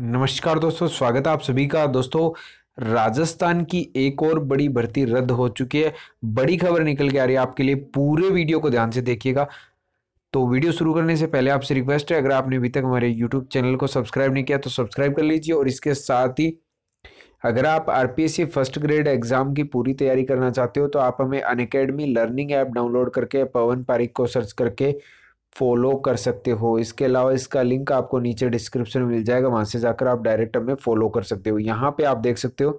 नमस्कार दोस्तों स्वागत है आप सभी का दोस्तों राजस्थान की एक और बड़ी भर्ती रद्द हो चुकी है बड़ी खबर निकल के आ रही है आपके लिए पूरे वीडियो को ध्यान से देखिएगा तो वीडियो शुरू करने से पहले आपसे रिक्वेस्ट है अगर आपने अभी तक हमारे यूट्यूब चैनल को सब्सक्राइब नहीं किया तो सब्सक्राइब कर लीजिए और इसके साथ ही अगर आप आर फर्स्ट ग्रेड एग्जाम की पूरी तैयारी करना चाहते हो तो आप हमें अन लर्निंग ऐप डाउनलोड करके पवन पारिक को सर्च करके फॉलो कर सकते हो इसके अलावा इसका लिंक आपको नीचे डिस्क्रिप्शन में मिल जाएगा वहाँ से जाकर आप डायरेक्ट हमें फॉलो कर सकते हो यहाँ पे आप देख सकते हो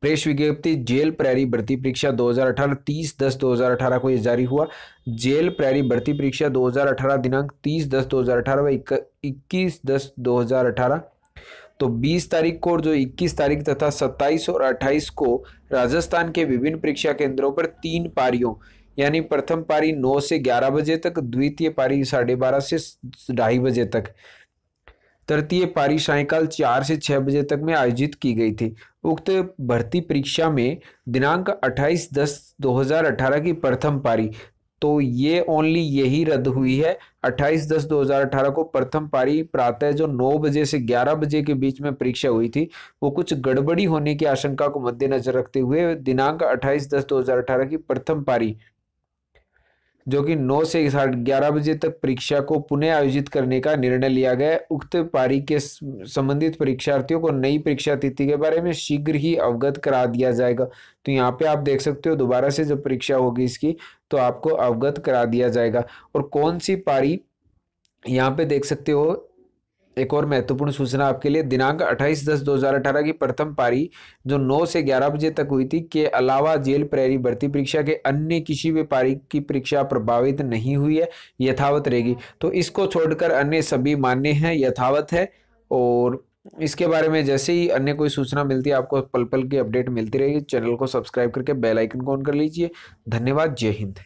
प्रेस विज्ञप्ति जेल प्रहरी भर्ती परीक्षा 2018 30 दस 2018 को ये जारी हुआ जेल प्रहरी भर्ती परीक्षा 2018 दिनांक 30 दस 2018 व इक्कीस दस दो तो 20 तारीख को और जो 21 तारीख तथा 27 और 28 को राजस्थान के विभिन्न परीक्षा केंद्रों पर तीन पारियों यानी प्रथम पारी 9 से 11 बजे तक द्वितीय पारी साढ़े बारह से ढाई बजे तक तृतीय पारी सायकाल चार से छः बजे तक में आयोजित की गई थी उक्त भर्ती परीक्षा में दिनांक 28 दस 2018 की प्रथम पारी तो ये ओनली यही रद्द हुई है 28 दस 2018 को प्रथम पारी प्रातः जो 9 बजे से 11 बजे के बीच में परीक्षा हुई थी वो कुछ गड़बड़ी होने की आशंका को मद्देनजर रखते हुए दिनांक 28 दस 2018 की प्रथम पारी जो कि 9 से साढ़े ग्यारह बजे तक परीक्षा को पुनः आयोजित करने का निर्णय लिया गया उक्त पारी के संबंधित परीक्षार्थियों को नई परीक्षा तिथि के बारे में शीघ्र ही अवगत करा दिया जाएगा तो यहाँ पे आप देख सकते हो दोबारा से जब परीक्षा होगी इसकी तो आपको अवगत करा दिया जाएगा और कौन सी पारी यहाँ पे देख सकते हो एक और महत्वपूर्ण सूचना आपके लिए दिनांक 28 दस 2018 की प्रथम पारी जो 9 से 11 बजे तक हुई थी के अलावा जेल प्रेरी भर्ती परीक्षा के अन्य किसी भी पारी की परीक्षा प्रभावित नहीं हुई है यथावत रहेगी तो इसको छोड़कर अन्य सभी मान्य हैं यथावत है और इसके बारे में जैसे ही अन्य कोई सूचना मिलती है आपको पल पल की अपडेट मिलती रहेगी चैनल को सब्सक्राइब करके बेलाइकन को ऑन कर लीजिए धन्यवाद जय हिंद